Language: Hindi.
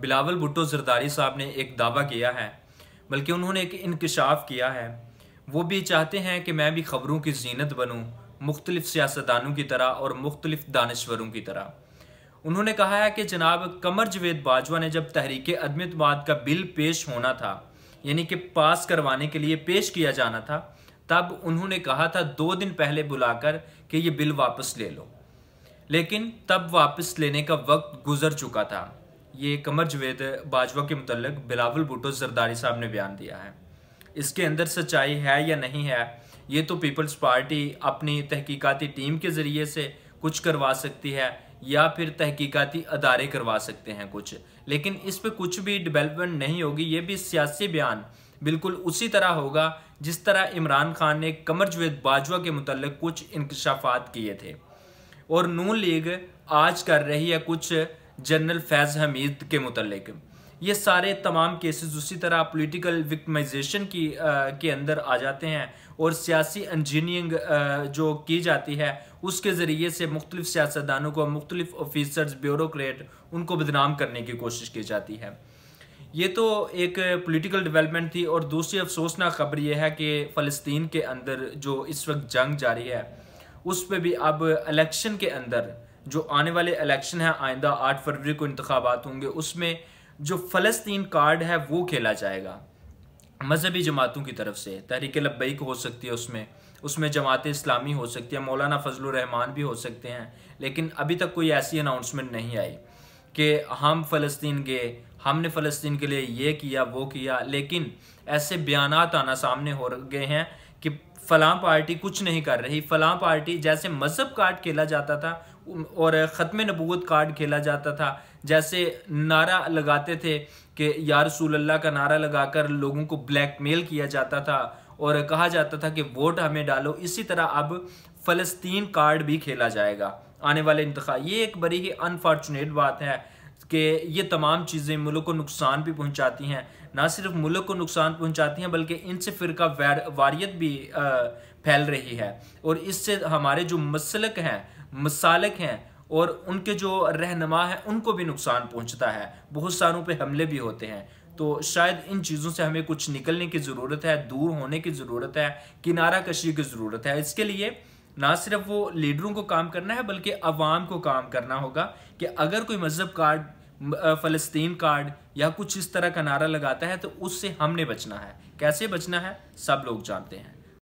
बिलावल भुट्टो जरदारी साहब ने एक दावा किया है बल्कि उन्होंने एक इनकशाफ किया है वो भी चाहते हैं कि मैं भी खबरों की जीनत बनूँ मुख्तलिफ सियासतदानों की तरह और मुख्तलिफ दानश्वरों की तरह उन्होंने कहा है कि जनाब कमर जवेद बाजवा ने जब तहरीक अदमितवाद का बिल पेश होना था यानी कि पास करवाने के लिए पेश किया जाना था तब उन्होंने कहा था दो दिन पहले बुलाकर कि ये बिल वापस ले लो लेकिन तब वापस लेने का वक्त गुजर चुका था ये कमर जवेद बाजवा के मतलब बिलावल भुटो जरदारी साहब ने बयान दिया है इसके अंदर सच्चाई है या नहीं है ये तो पीपल्स पार्टी अपनी तहकीकती टीम के ज़रिए से कुछ करवा सकती है या फिर तहकीकती अदारे करवा सकते हैं कुछ लेकिन इस पर कुछ भी डिवेलपमेंट नहीं होगी ये भी सियासी बयान बिल्कुल उसी तरह होगा जिस तरह इमरान खान ने कमर जवेद बाजवा के मतलब कुछ इंकशाफात किए थे और नून लीग आज कर रही है कुछ जनरल फैज़ हमीद के मतलब ये सारे तमाम केसेस उसी तरह पॉलिटिकल विक्टिमाइजेशन की आ, के अंदर आ जाते हैं और सियासी इंजीनियरिंग जो की जाती है उसके ज़रिए से मुख्तलिफ सियासतदानों को मुख्तलिफ ऑफिसर्स ब्यूरोक्रेट उनको बदनाम करने की कोशिश की जाती है ये तो एक पॉलिटिकल डेवलपमेंट थी और दूसरी अफसोसनाक खबर यह है कि फ़लस्तीन के अंदर जो इस वक्त जंग जारी है उस पर भी अब इलेक्शन के अंदर जो आने वाले इलेक्शन है आइंदा आठ फरवरी को इंतबात होंगे उसमें जो फ़लस्तीन कार्ड है वो खेला जाएगा मजहबी जमातों की तरफ से तहरीक लब्बैक हो सकती है उसमें उसमें जमात इस्लामी हो सकती है मौलाना फजल रहमान भी हो सकते हैं लेकिन अभी तक कोई ऐसी अनाउंसमेंट नहीं आई कि हम फ़लस्तीन गए हमने फ़लस्तीन के लिए ये किया वो किया लेकिन ऐसे बयान आना सामने हो गए हैं कि फ़लाँ पार्टी कुछ नहीं कर रही फ़लाँ पार्टी जैसे मज़हब कार्ड खेला जाता था और ख़त्म नबूत कार्ड खेला जाता था जैसे नारा लगाते थे कि या रसूल का नारा लगाकर लोगों को ब्लैकमेल किया जाता था और कहा जाता था कि वोट हमें डालो इसी तरह अब फ़लस्तीन कार्ड भी खेला जाएगा आने वाले इंतखा ये एक बड़ी ही अनफॉर्चुनेट बात है कि ये तमाम चीज़ें मुल्क को नुकसान भी पहुंचाती हैं ना सिर्फ मुल्क को नुकसान पहुंचाती हैं बल्कि इनसे फ़िरका वारियत भी फैल रही है और इससे हमारे जो मसलक हैं मसालक हैं और उनके जो रहनमा हैं उनको भी नुकसान पहुंचता है बहुत सारों पे हमले भी होते हैं तो शायद इन चीज़ों से हमें कुछ निकलने की ज़रूरत है दूर होने की ज़रूरत है किनारा कशी की ज़रूरत है इसके लिए ना सिर्फ वो लीडरों को काम करना है बल्कि अवाम को काम करना होगा कि अगर कोई मजहब कार्ड फ़लस्तीन कार्ड या कुछ इस तरह का नारा लगाता है तो उससे हमने बचना है कैसे बचना है सब लोग जानते हैं